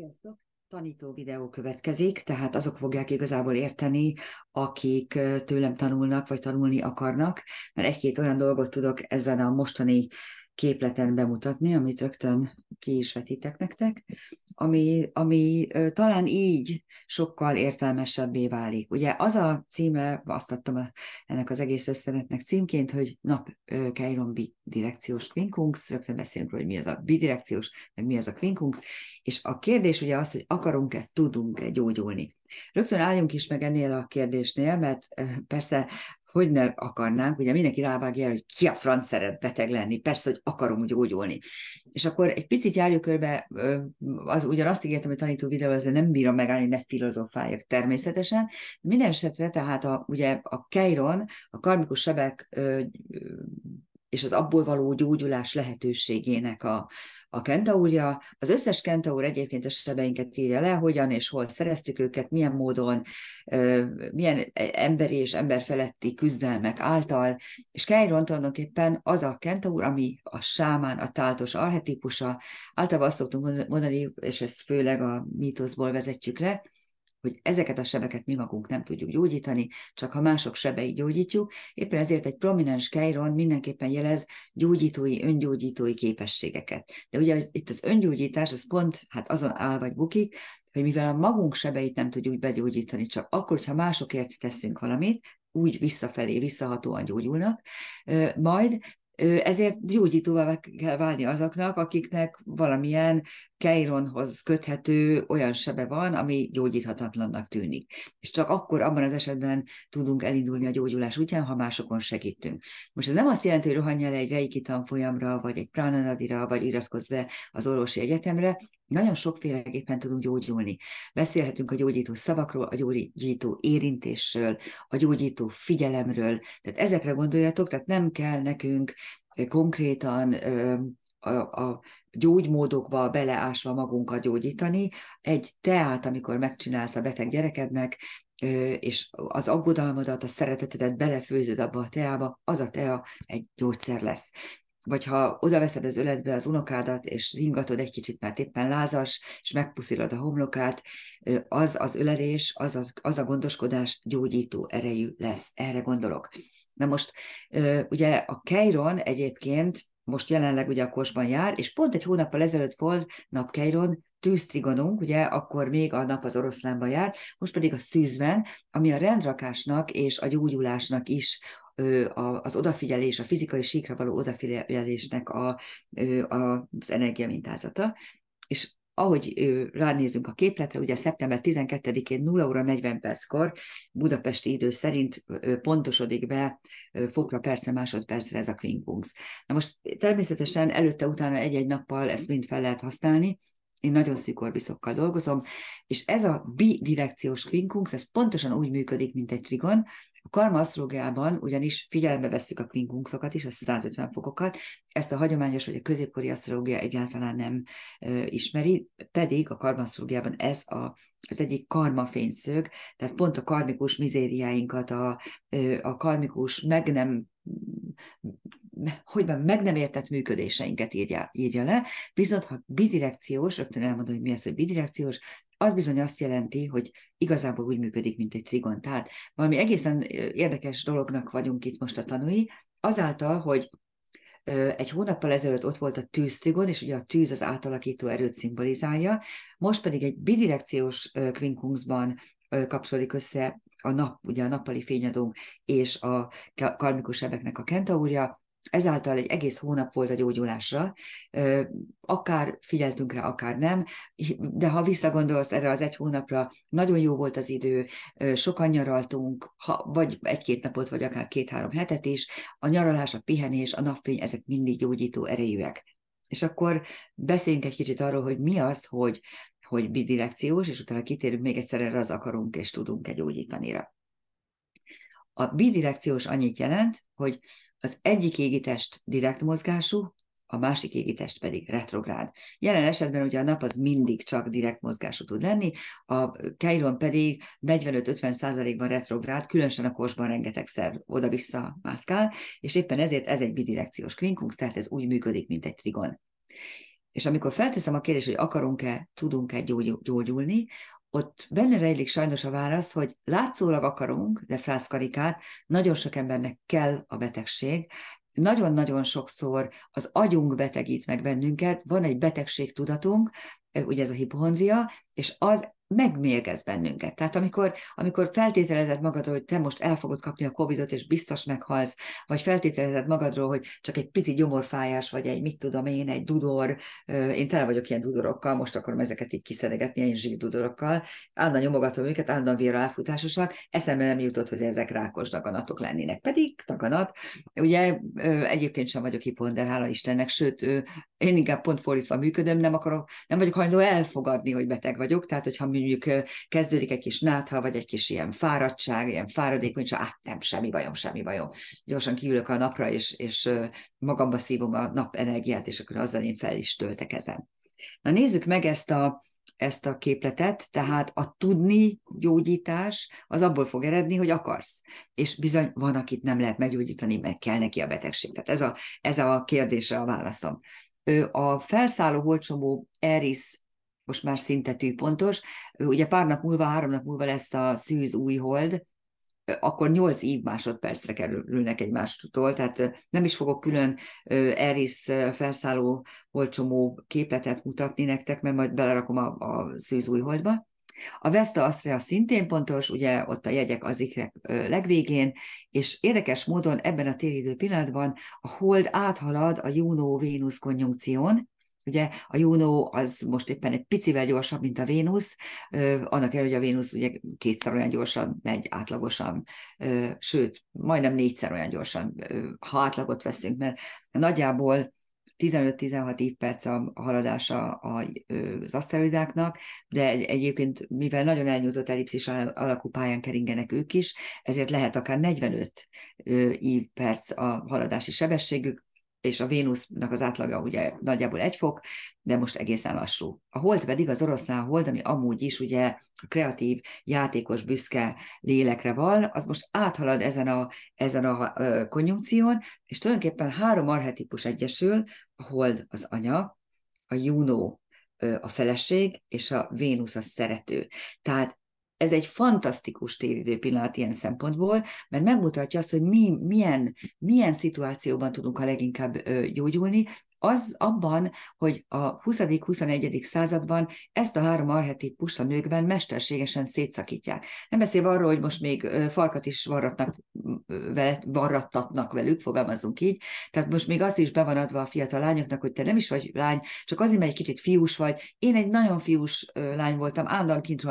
Sziasztok! Tanító videó következik, tehát azok fogják igazából érteni, akik tőlem tanulnak, vagy tanulni akarnak, mert egy-két olyan dolgot tudok ezen a mostani képleten bemutatni, amit rögtön ki is vetítek nektek, ami, ami talán így sokkal értelmesebbé válik. Ugye az a címe, azt adtam ennek az egész összenetnek címként, hogy nap Kairon bidirekciós kvinkunks, rögtön beszélünk róla, hogy mi az a bidirekciós, meg mi az a kvinkunks, és a kérdés ugye az, hogy akarunk-e, tudunk-e gyógyulni. Rögtön álljunk is meg ennél a kérdésnél, mert persze hogy ne akarnánk, ugye mindenki rávágja, hogy ki a franc szeret beteg lenni, persze, hogy akarom gyógyulni. És akkor egy picit járjuk körbe, az, ugyan azt ígértem, hogy tanító videó, de nem bírom megállni, ne filozofáljak természetesen. Minden esetre tehát a, ugye a Keiron, a karmikus sebek és az abból való gyógyulás lehetőségének a, a kentaúrja. Az összes kentaúr egyébként a sebeinket írja le, hogyan és hol szereztük őket, milyen módon, milyen emberi és emberfeletti küzdelmek által, és Kejron tulajdonképpen az a kentaúr, ami a sámán, a táltos arhetipusa, általában azt szoktunk mondani, és ezt főleg a mítoszból vezetjük le, hogy ezeket a sebeket mi magunk nem tudjuk gyógyítani, csak ha mások sebeit gyógyítjuk. Éppen ezért egy prominens Keiron mindenképpen jelez gyógyítói, öngyógyítói képességeket. De ugye itt az öngyógyítás, az pont hát azon áll vagy bukik, hogy mivel a magunk sebeit nem tudjuk begyógyítani, csak akkor, ha másokért teszünk valamit, úgy visszafelé, visszahatóan gyógyulnak, majd ezért gyógyítóvá kell válni azoknak, akiknek valamilyen keironhoz köthető olyan sebe van, ami gyógyíthatatlannak tűnik. És csak akkor abban az esetben tudunk elindulni a gyógyulás útján, ha másokon segítünk. Most ez nem azt jelenti, hogy rohanj el egy reiki tanfolyamra, vagy egy pránanadira, vagy iratkozz be az orvosi egyetemre, nagyon sokféleképpen tudunk gyógyulni. Beszélhetünk a gyógyító szavakról, a gyógyító érintésről, a gyógyító figyelemről. Tehát ezekre gondoljatok, tehát nem kell nekünk eh, konkrétan a, a gyógymódokba beleásva magunkat gyógyítani. Egy teát, amikor megcsinálsz a beteg gyerekednek, és az aggodalmadat, a szeretetedet belefőzöd abba a teába, az a tea egy gyógyszer lesz vagy ha odaveszed az öletbe az unokádat, és ringatod egy kicsit, mert éppen lázas, és megpuszilod a homlokát, az az ölelés, az a, az a gondoskodás gyógyító erejű lesz. Erre gondolok. Na most, ugye a Keiron egyébként most jelenleg ugye a Kosban jár, és pont egy hónappal ezelőtt volt napkeiron tűztrigonunk, ugye akkor még a nap az oroszlánban járt, most pedig a szűzben, ami a rendrakásnak és a gyógyulásnak is az odafigyelés, a fizikai síkra való odafigyelésnek a, az energiamintázata. És ahogy ránézünk a képletre, ugye szeptember 12-én 0 óra 40 perckor budapesti idő szerint pontosodik be fokra persze másodpercre ez a kvinkungsz. Na most természetesen előtte-utána egy-egy nappal ezt mind fel lehet használni, én nagyon szűk orbiszokkal dolgozom, és ez a bidirekciós kvinkunx, ez pontosan úgy működik, mint egy trigon. A karma asztrológiában ugyanis figyelembe vesszük a kvinkunxokat is, a 150 fokokat, ezt a hagyományos vagy a középkori asztrológia egyáltalán nem ö, ismeri, pedig a karma asztrológiában ez a, az egyik karma fényszög, tehát pont a karmikus mizériáinkat, a, ö, a karmikus meg nem hogy van, meg nem értett működéseinket írja, írja le, viszont ha bidirekciós, rögtön elmondom, hogy mi az, hogy bidirekciós, az bizony azt jelenti, hogy igazából úgy működik, mint egy trigon. Tehát valami egészen érdekes dolognak vagyunk itt most a tanúi, azáltal, hogy egy hónappal ezelőtt ott volt a tűztrigon, és ugye a tűz az átalakító erőt szimbolizálja, most pedig egy bidirekciós kvinkunksban kapcsolódik össze a nap, ugye a nappali fényadónk és a karmikus ebeknek a kentaúrja, Ezáltal egy egész hónap volt a gyógyulásra, akár figyeltünk rá, akár nem, de ha visszagondolsz erre az egy hónapra, nagyon jó volt az idő, sokan nyaraltunk, ha, vagy egy-két napot, vagy akár két-három hetet is, a nyaralás, a pihenés, a napfény, ezek mindig gyógyító erejűek. És akkor beszéljünk egy kicsit arról, hogy mi az, hogy, hogy bidirekciós, és utána kitérünk még egyszer erre az akarunk és tudunk-e gyógyítanira. A bidirekciós annyit jelent, hogy az egyik égitest direkt mozgású, a másik égitest pedig retrográd. Jelen esetben ugye a nap az mindig csak direkt mozgású tud lenni, a Keiron pedig 45-50 százalékban retrográd, különösen a korsban rengeteg szerv oda-vissza mászkál, és éppen ezért ez egy bidirekciós kvinkunk, tehát ez úgy működik, mint egy trigon. És amikor felteszem a kérdést, hogy akarunk-e, tudunk-e gyógyulni, ott benne rejlik sajnos a válasz, hogy látszólag akarunk, de frászkarikát, nagyon sok embernek kell a betegség, nagyon-nagyon sokszor az agyunk betegít meg bennünket, van egy betegségtudatunk, ugye ez a hipohondria, és az megmérgez bennünket. Tehát amikor, amikor feltételezed magadról, hogy te most el fogod kapni a Covidot, és biztos meghalsz, vagy feltételezed magadról, hogy csak egy pici gyomorfájás, vagy egy mit tudom én, egy dudor, én tele vagyok ilyen dudorokkal, most akarom ezeket így kiszedegetni, ilyen zsírdudorokkal, állandóan nyomogatom őket, állandóan véreláfutásosak, eszembe nem jutott, hogy ezek rákos daganatok lennének. Pedig daganat, ugye egyébként sem vagyok hiponder, hála Istennek, sőt, én inkább pont fordítva működöm, nem akarok, nem vagyok hajlandó elfogadni, hogy beteg vagyok, tehát hogyha mondjuk kezdődik egy kis nátha, vagy egy kis ilyen fáradtság, ilyen fáradékonyság, ah, nem, semmi bajom, semmi bajom. Gyorsan kiülök a napra, és, és magamba szívom a nap energiát, és akkor azzal én fel is töltekezem. Na nézzük meg ezt a, ezt a képletet, tehát a tudni gyógyítás az abból fog eredni, hogy akarsz. És bizony van, akit nem lehet meggyógyítani, meg kell neki a betegség. Tehát ez a, ez a kérdésre a válaszom. A felszálló holcsomó Eris most már szinte pontos, Ugye pár nap múlva, három nap múlva lesz a szűz új hold, akkor nyolc év másodpercre kerülnek egymástól, tehát nem is fogok külön Eris felszálló holcsomó képletet mutatni nektek, mert majd belerakom a, a szűz új holdba. A Vesta Astrea szintén pontos, ugye ott a jegyek az ikrek legvégén, és érdekes módon ebben a téridő pillanatban a hold áthalad a Juno-Vénusz konjunkción, Ugye a Juno az most éppen egy picivel gyorsabb, mint a Vénusz, annak ellenére, hogy a Vénusz ugye kétszer olyan gyorsan megy átlagosan, sőt, majdnem négyszer olyan gyorsan, ha átlagot veszünk, mert nagyjából 15-16 év perc a haladása az aszteroidáknak, de egyébként, mivel nagyon elnyújtott ellipszis alakú pályán keringenek ők is, ezért lehet akár 45 év perc a haladási sebességük, és a Vénusznak az átlaga ugye nagyjából egy fok, de most egészen lassú. A hold pedig az oroszlán hold, ami amúgy is ugye kreatív, játékos, büszke lélekre van, az most áthalad ezen a, ezen a konjunkción, és tulajdonképpen három arhetipus egyesül, a hold az anya, a Juno a feleség, és a Vénusz a szerető. Tehát ez egy fantasztikus téridő pillanat ilyen szempontból, mert megmutatja azt, hogy mi, milyen, milyen szituációban tudunk a leginkább gyógyulni, az abban, hogy a 20.-21. században ezt a három arhetipus a nőkben mesterségesen szétszakítják. Nem beszél arról, hogy most még farkat is varratnak vele, varrattatnak velük, fogalmazunk így. Tehát most még azt is be van adva a fiatal lányoknak, hogy te nem is vagy lány, csak azért, mert egy kicsit fiús vagy. Én egy nagyon fiús lány voltam, állandóan kint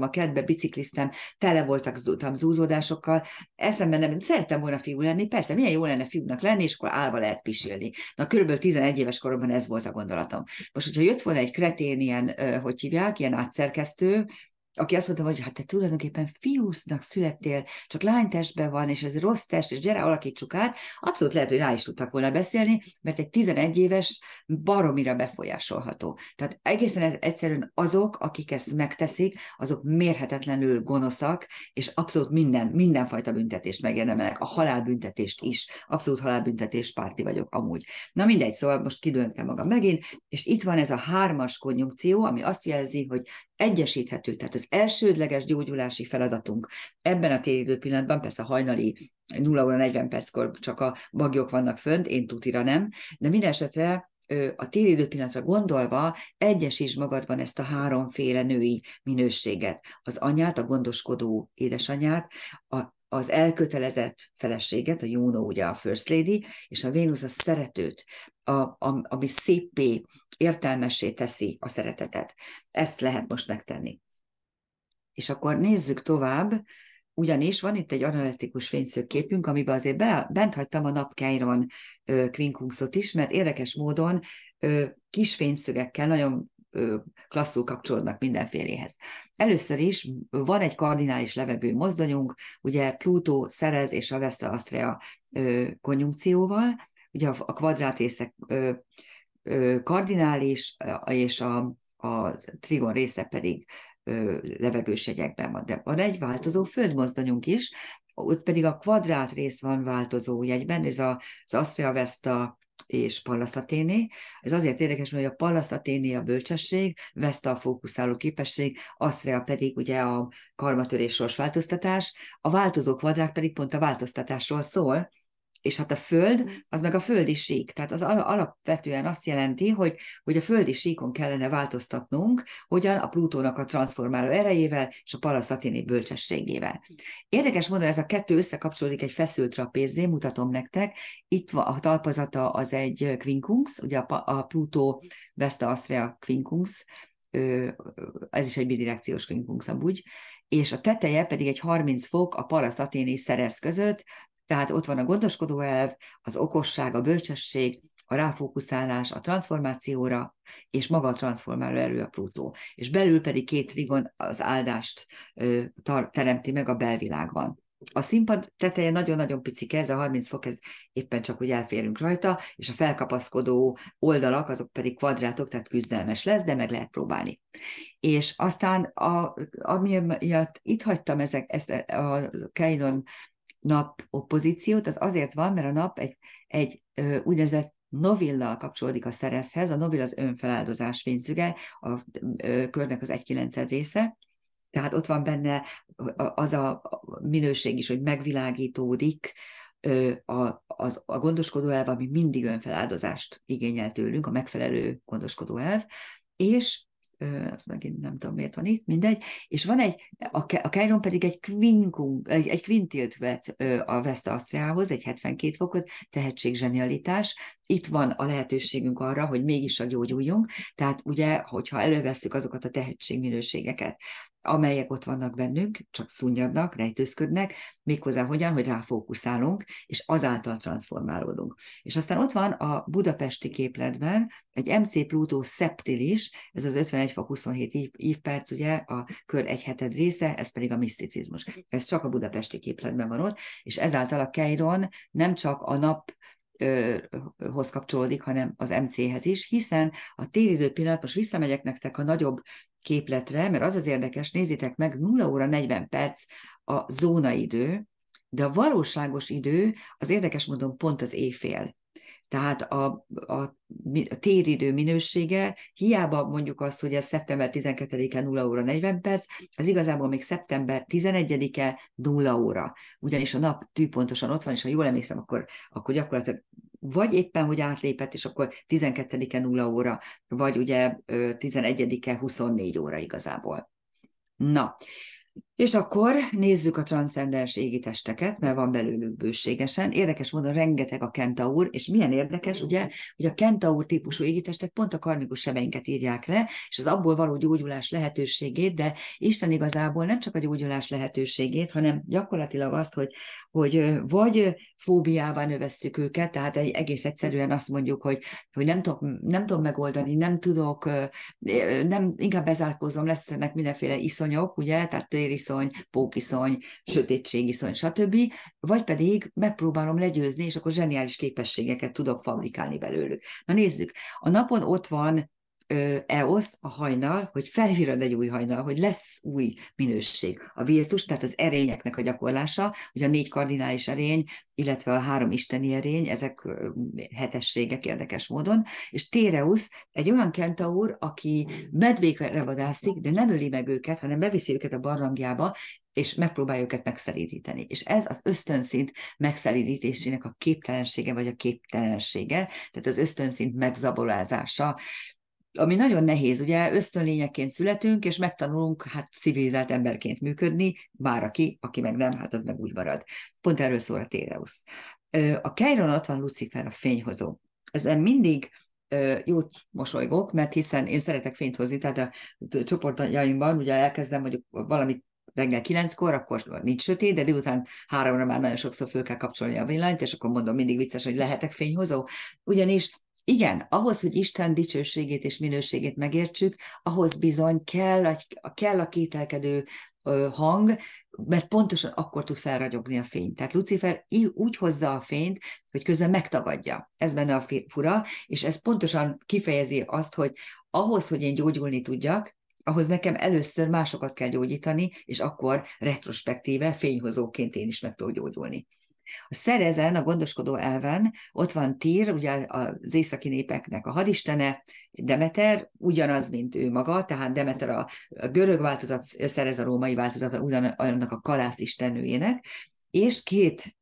a kertbe, bicikliztem, tele voltak zúdtam zúzódásokkal. Eszemben nem, szerettem volna fiú lenni, persze, milyen jó lenne fiúnak lenni, és akkor állva lehet pisilni. Na, körülbelül 11 11 éves koromban ez volt a gondolatom. Most, hogyha jött volna egy kretén ilyen, hogy hívják, ilyen átszerkesztő, aki azt mondta, hogy hát te tulajdonképpen fiúsznak születtél, csak lánytestben van, és ez rossz test, és gyere, alakítsuk át, abszolút lehet, hogy rá is tudtak volna beszélni, mert egy 11 éves baromira befolyásolható. Tehát egészen egyszerűen azok, akik ezt megteszik, azok mérhetetlenül gonoszak, és abszolút minden, mindenfajta büntetést megérdemelnek, a halálbüntetést is. Abszolút halálbüntetés párti vagyok amúgy. Na mindegy, szóval most kidőltem magam megint, és itt van ez a hármas konjunkció, ami azt jelzi, hogy egyesíthető, tehát az elsődleges gyógyulási feladatunk ebben a téli pillanatban, persze a hajnali 0 óra 40 perckor csak a bagyok vannak fönt, én tutira nem, de minden esetre a téridő pillanatra gondolva egyesíts magadban ezt a háromféle női minőséget. Az anyát, a gondoskodó édesanyát, a, az elkötelezett feleséget, a Juno ugye a First Lady, és a Vénusz a szeretőt, a, a, ami szépé, értelmessé teszi a szeretetet. Ezt lehet most megtenni. És akkor nézzük tovább, ugyanis van itt egy analitikus képünk amiben azért be, bent hagytam a napkeiron kvinkunkszot is, mert érdekes módon ö, kis fényszögekkel nagyon ö, klasszul kapcsolódnak mindenféléhez. Először is van egy kardinális levegő mozdonyunk, ugye Plutó szerez és a Astrea ö, konjunkcióval, ugye a kvadrátészek ö, kardinális, és a, a trigon része pedig levegősegyekben van. De van egy változó földmozdonyunk is, ott pedig a kvadrát rész van változó jegyben, ez a, az Astrea Vesta és Pallas Athéné. Ez azért érdekes, mert a Pallas Athéné a bölcsesség, Veszta a fókuszáló képesség, Astria pedig ugye a karmatörés sorsváltoztatás, a változó kvadrát pedig pont a változtatásról szól, és hát a föld, mm. az meg a földi sík. Tehát az alapvetően azt jelenti, hogy, hogy a földi síkon kellene változtatnunk, hogyan a Plutónak a transformáló erejével és a palaszaténi bölcsességével. Mm. Érdekes módon ez a kettő összekapcsolódik egy feszült trapézé, mutatom nektek. Itt van a talpazata az egy Quincunx, ugye a, a Plutó mm. Vesta Astrea Quincunx, ez is egy bidirekciós amúgy, és a teteje pedig egy 30 fok a palaszaténi aténi szerez között, tehát ott van a gondoskodó elv, az okosság, a bölcsesség, a ráfókuszálás a transformációra, és maga a transformáló erő a Plutó. És belül pedig két trigon az áldást ö, tar- teremti meg a belvilágban. A színpad teteje nagyon-nagyon picike, ez a 30 fok, ez éppen csak úgy elférünk rajta, és a felkapaszkodó oldalak, azok pedig kvadrátok, tehát küzdelmes lesz, de meg lehet próbálni. És aztán, a, ami miatt itt hagytam ezek, ezt e, a Keiron nap opozíciót, az azért van, mert a nap egy, egy ö, úgynevezett novillal kapcsolódik a szerezhez, a novill az önfeláldozás pénzüge, a ö, körnek az egy kilenced része, tehát ott van benne az a minőség is, hogy megvilágítódik ö, a, az, a gondoskodó elv, ami mindig önfeláldozást igényel tőlünk, a megfelelő gondoskodó elv, és ez megint nem tudom miért van itt, mindegy, és van egy, a Chiron pedig egy, kvinkung, egy, egy kvintilt vet a West Asztriához, egy 72 fokot, tehetség, zsenialitás. Itt van a lehetőségünk arra, hogy mégis a gyógyuljunk, tehát ugye, hogyha elővesszük azokat a tehetségminőségeket, amelyek ott vannak bennünk, csak szunnyadnak, rejtőzködnek, méghozzá hogyan, hogy ráfókuszálunk, és azáltal transformálódunk. És aztán ott van a budapesti képletben egy MC Plutó szeptilis, ez az 51 fok 27 évperc, ugye, a kör egy heted része, ez pedig a miszticizmus. Ez csak a budapesti képletben van ott, és ezáltal a Keiron nem csak a nap hoz kapcsolódik, hanem az MC-hez is, hiszen a téridő pillanat, most visszamegyek nektek a nagyobb képletre, mert az az érdekes, nézzétek meg, 0 óra 40 perc a zónaidő, de a valóságos idő az érdekes módon pont az éjfél. Tehát a, a, a téridő minősége, hiába mondjuk azt, hogy ez szeptember 12-e 0 óra 40 perc, az igazából még szeptember 11-e 0 óra. Ugyanis a nap tűpontosan ott van, és ha jól emlékszem, akkor, akkor gyakorlatilag vagy éppen, hogy átlépett, és akkor 12-e 0 óra, vagy ugye 11-e 24 óra igazából. Na, és akkor nézzük a transzcendens testeket, mert van belőlük bőségesen. Érdekes módon rengeteg a kentaur, és milyen érdekes, ugye, hogy a kentaur típusú égitestek pont a karmikus sebeinket írják le, és az abból való gyógyulás lehetőségét, de Isten igazából nem csak a gyógyulás lehetőségét, hanem gyakorlatilag azt, hogy, hogy vagy fóbiává növesszük őket, tehát egy, egész egyszerűen azt mondjuk, hogy, hogy nem, tudom, nem tudom megoldani, nem tudok, nem, inkább bezárkózom, lesznek mindenféle iszonyok, ugye, tehát tériszonyok, iszony, pókiszony, sötétségiszony, stb. Vagy pedig megpróbálom legyőzni, és akkor zseniális képességeket tudok fabrikálni belőlük. Na nézzük, a napon ott van EOS, a hajnal, hogy felhírod egy új hajnal, hogy lesz új minőség. A virtus, tehát az erényeknek a gyakorlása, hogy a négy kardinális erény, illetve a három isteni erény, ezek hetességek érdekes módon, és Téreus egy olyan kentaur, aki medvékre vadászik, de nem öli meg őket, hanem beviszi őket a barlangjába, és megpróbálja őket megszelídíteni. És ez az ösztönszint megszelídítésének a képtelensége, vagy a képtelensége, tehát az ösztönszint megzabolázása, ami nagyon nehéz, ugye ösztönlényeként születünk, és megtanulunk hát civilizált emberként működni, bár aki, aki meg nem, hát az meg úgy marad. Pont erről szól a Téreusz. A Kejron ott van Lucifer a fényhozó. Ezen mindig jót mosolygok, mert hiszen én szeretek fényt hozni, tehát a csoportjaimban ugye elkezdem mondjuk valamit reggel kilenckor, akkor nincs sötét, de délután háromra már nagyon sokszor föl kell kapcsolni a villanyt, és akkor mondom mindig vicces, hogy lehetek fényhozó. Ugyanis igen, ahhoz, hogy Isten dicsőségét és minőségét megértsük, ahhoz bizony kell, egy, kell a kételkedő hang, mert pontosan akkor tud felragyogni a fény. Tehát Lucifer úgy hozza a fényt, hogy közben megtagadja. Ez benne a fura, és ez pontosan kifejezi azt, hogy ahhoz, hogy én gyógyulni tudjak, ahhoz nekem először másokat kell gyógyítani, és akkor retrospektíve fényhozóként én is meg tudok gyógyulni. A szerezen, a gondoskodó elven, ott van Tír, ugye az északi népeknek a hadistene, Demeter, ugyanaz, mint ő maga, tehát Demeter a görög változat, szerez a római változat, ugyanannak a kalász istenőjének, és két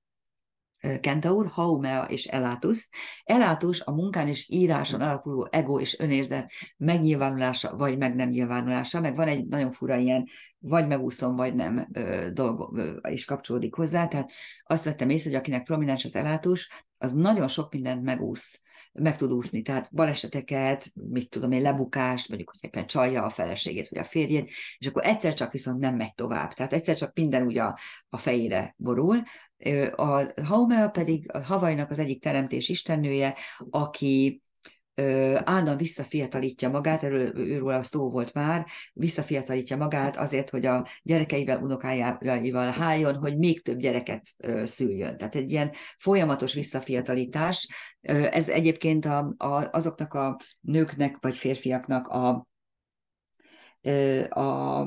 Kentaur, Haumea és Elátus. Elátus a munkán és íráson alakuló ego és önérzet megnyilvánulása, vagy meg nem nyilvánulása, meg van egy nagyon fura ilyen vagy megúszom, vagy nem dolgo, is kapcsolódik hozzá. Tehát azt vettem észre, hogy akinek prominens az elátus, az nagyon sok mindent megúsz meg tud úszni. Tehát baleseteket, mit tudom én, lebukást, mondjuk, hogy éppen csalja a feleségét vagy a férjét, és akkor egyszer csak viszont nem megy tovább. Tehát egyszer csak minden ugye a, a fejére borul. A Haumea pedig a Havajnak az egyik teremtés istennője, aki állandóan visszafiatalítja magát, erről őről a szó volt már, visszafiatalítja magát azért, hogy a gyerekeivel, unokájával háljon, hogy még több gyereket szüljön. Tehát egy ilyen folyamatos visszafiatalítás. Ez egyébként a, a, azoknak a nőknek vagy férfiaknak a a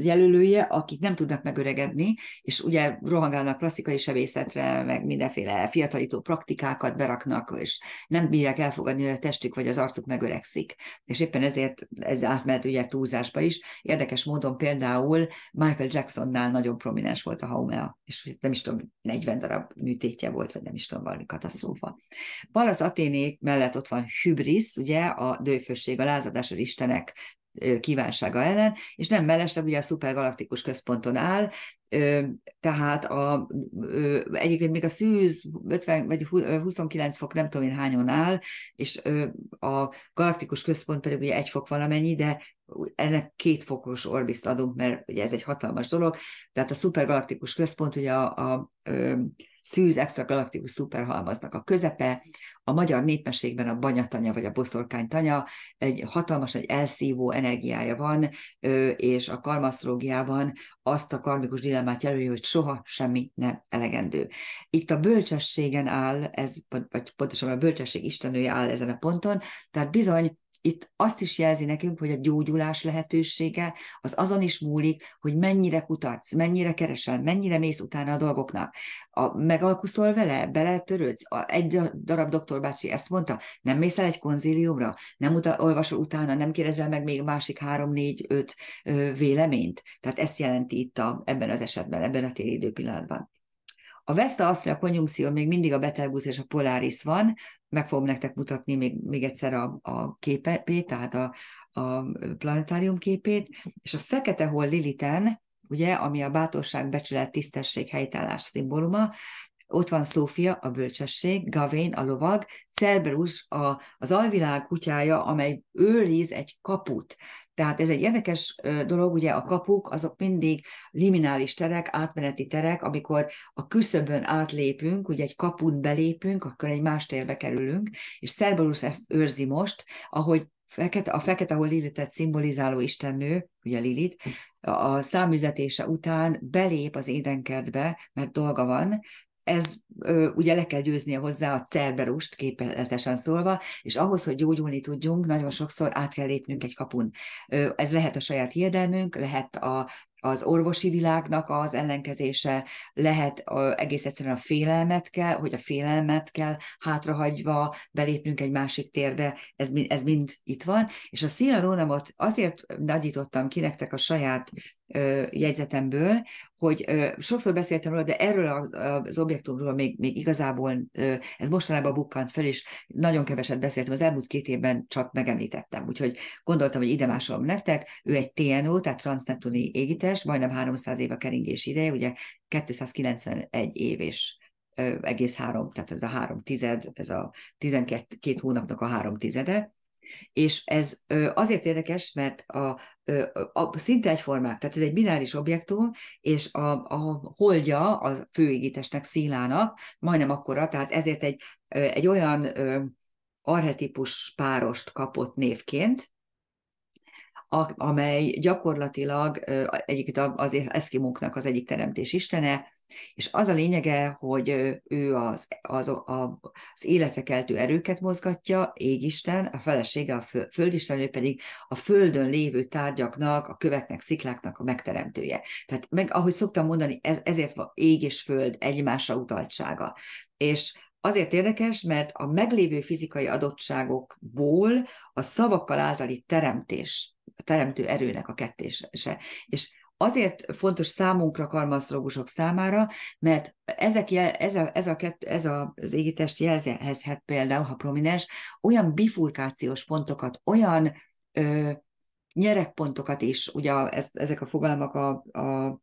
jelölője, akik nem tudnak megöregedni, és ugye rohangálnak klasszikai sebészetre, meg mindenféle fiatalító praktikákat beraknak, és nem bírják elfogadni, hogy a testük vagy az arcuk megöregszik. És éppen ezért ez átmehet ugye túlzásba is. Érdekes módon például Michael Jacksonnál nagyon prominens volt a haumea, és nem is tudom, 40 darab műtétje volt, vagy nem is tudom, valami katasztrófa. Palasz Aténék mellett ott van Hybris, ugye a dőfösség, a lázadás az istenek kívánsága ellen, és nem mellesleg ugye a szupergalaktikus központon áll, tehát a, egyébként még a szűz 50 vagy 29 fok nem tudom én hányon áll, és a galaktikus központ pedig ugye egy fok valamennyi, de ennek két fokos orbiszt adunk, mert ugye ez egy hatalmas dolog, tehát a szupergalaktikus központ ugye a, a, a szűz extragalaktikus szuperhalmaznak a közepe, a magyar népességben a banyatanya vagy a Bostorkánt-tanya egy hatalmas, egy elszívó energiája van, és a karmasztrógiában azt a karmikus dilemmát jelöli, hogy soha semmi nem elegendő. Itt a bölcsességen áll, ez, vagy pontosan a bölcsesség istenője áll ezen a ponton, tehát bizony itt azt is jelzi nekünk, hogy a gyógyulás lehetősége az azon is múlik, hogy mennyire kutatsz, mennyire keresel, mennyire mész utána a dolgoknak. A, megalkuszol vele, beletörődsz, a, egy darab doktor bácsi ezt mondta, nem mész el egy konzíliumra, nem uta, olvasol utána, nem kérdezel meg még másik három, négy, öt ö, véleményt. Tehát ezt jelenti itt a, ebben az esetben, ebben a téli időpillanatban. A Vesta Astra konjunkció még mindig a Betelgeuse és a Polaris van, meg fogom nektek mutatni még, még egyszer a, a képét, tehát a, a planetárium képét, és a fekete hol Liliten, ugye, ami a bátorság, becsület, tisztesség, helytállás szimbóluma, ott van Szófia, a bölcsesség, Gavén, a lovag, Cerberus, a, az alvilág kutyája, amely őriz egy kaput. Tehát ez egy érdekes dolog, ugye a kapuk azok mindig liminális terek, átmeneti terek, amikor a küszöbön átlépünk, ugye egy kaput belépünk, akkor egy más térbe kerülünk, és Cerberus ezt őrzi most, ahogy fekete, a fekete ahol lilitet szimbolizáló istennő, ugye Lilit, a számüzetése után belép az édenkertbe, mert dolga van, ez ö, ugye le kell győznie hozzá a cerberust, képeletesen szólva, és ahhoz, hogy gyógyulni tudjunk, nagyon sokszor át kell lépnünk egy kapun. Ö, ez lehet a saját hiedelmünk, lehet a az orvosi világnak az ellenkezése lehet egész egyszerűen a félelmet kell, hogy a félelmet kell hátrahagyva belépnünk egy másik térbe, ez, ez mind itt van. És a szilarónamot azért nagyítottam ki nektek a saját ö, jegyzetemből, hogy ö, sokszor beszéltem róla, de erről az, az objektumról még, még igazából ö, ez mostanában bukkant fel, és nagyon keveset beszéltem, az elmúlt két évben csak megemlítettem. Úgyhogy gondoltam, hogy ide másolom nektek, ő egy TNO, tehát transzneptuni égite, képest, majdnem 300 év a keringés ideje, ugye 291 év és ö, egész három, tehát ez a három tized, ez a 12 két hónapnak a három tizede, és ez ö, azért érdekes, mert a, ö, a szinte egyformák, tehát ez egy bináris objektum, és a, a holdja a főégítesnek szílának majdnem akkora, tehát ezért egy, ö, egy olyan ö, arhetipus párost kapott névként, a, amely gyakorlatilag egyik az eszkimóknak az egyik teremtés istene, és az a lényege, hogy ő az, az, a, az életrekeltő erőket mozgatja, égisten, a felesége a földisten, ő pedig a földön lévő tárgyaknak, a köveknek, szikláknak a megteremtője. Tehát meg, ahogy szoktam mondani, ez, ezért van ég és föld egymásra utaltsága. És Azért érdekes, mert a meglévő fizikai adottságokból a szavakkal általi teremtés teremtő erőnek a kettése. És azért fontos számunkra, karmasztrogusok számára, mert ezek, jel, ez, a, ez, a, kett, ez a, az égitest jelzehezhet például, ha prominens, olyan bifurkációs pontokat, olyan ö, nyerekpontokat is, ugye ezt, ezek a fogalmak a, a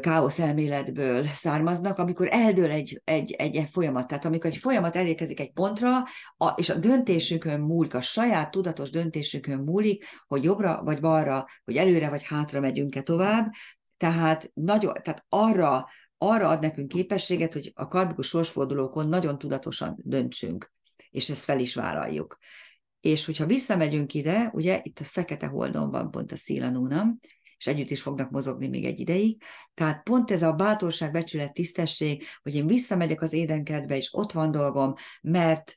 káosz elméletből származnak, amikor eldől egy, egy, egy folyamat. Tehát amikor egy folyamat elérkezik egy pontra, a, és a döntésünkön múlik, a saját tudatos döntésünkön múlik, hogy jobbra vagy balra, hogy előre vagy hátra megyünk-e tovább. Tehát, nagyon, tehát arra, arra ad nekünk képességet, hogy a karmikus sorsfordulókon nagyon tudatosan döntsünk, és ezt fel is vállaljuk. És hogyha visszamegyünk ide, ugye itt a fekete holdon van pont a szílanónam, és együtt is fognak mozogni még egy ideig. Tehát pont ez a bátorság, becsület, tisztesség, hogy én visszamegyek az édenkedbe, és ott van dolgom, mert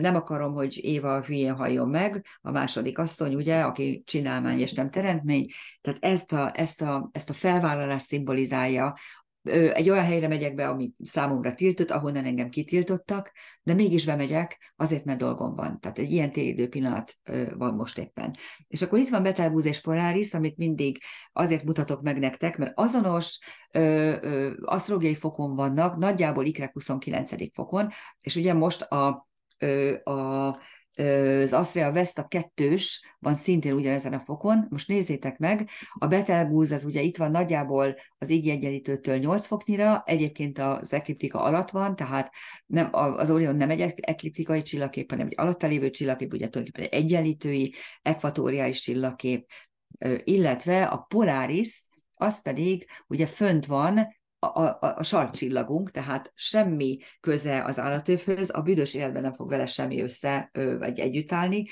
nem akarom, hogy Éva hülyén halljon meg, a második asszony, ugye, aki csinálmány és nem teremtmény. Tehát ezt a, ezt a, ezt a felvállalást szimbolizálja egy olyan helyre megyek be, ami számomra tiltott, ahonnan engem kitiltottak, de mégis bemegyek, azért, mert dolgom van. Tehát egy ilyen téridő pillanat van most éppen. És akkor itt van Betelbúz és Polaris, amit mindig azért mutatok meg nektek, mert azonos asztrológiai fokon vannak, nagyjából ikrek 29. fokon, és ugye most a, ö, a az Astrea Vesta kettős van szintén ugyanezen a fokon. Most nézzétek meg, a Betelgúz az ugye itt van nagyjából az így egyenlítőtől 8 foknyira, egyébként az ekliptika alatt van, tehát nem, az Orion nem egy ekliptikai csillagkép, hanem egy alatta lévő csillagkép, ugye tulajdonképpen egy egyenlítői, ekvatóriális csillagkép, illetve a Polaris, az pedig ugye fönt van a, a, a sarcsillagunk, tehát semmi köze az állatőfhöz, a büdös életben nem fog vele semmi össze vagy együtt állni,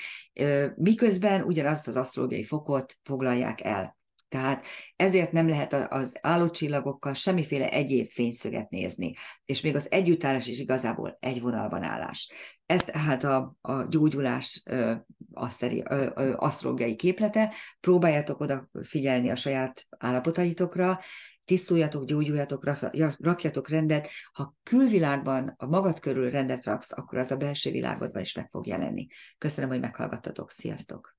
miközben ugyanazt az asztrológiai fokot foglalják el. Tehát ezért nem lehet az állócsillagokkal semmiféle egyéb fényszöget nézni, és még az együttállás is igazából egy vonalban állás. Ez tehát a, a gyógyulás asztrológiai képlete. Próbáljátok oda figyelni a saját állapotaitokra, tisztuljatok, gyógyuljatok, rakjatok rendet. Ha külvilágban a magad körül rendet raksz, akkor az a belső világodban is meg fog jelenni. Köszönöm, hogy meghallgattatok. Sziasztok!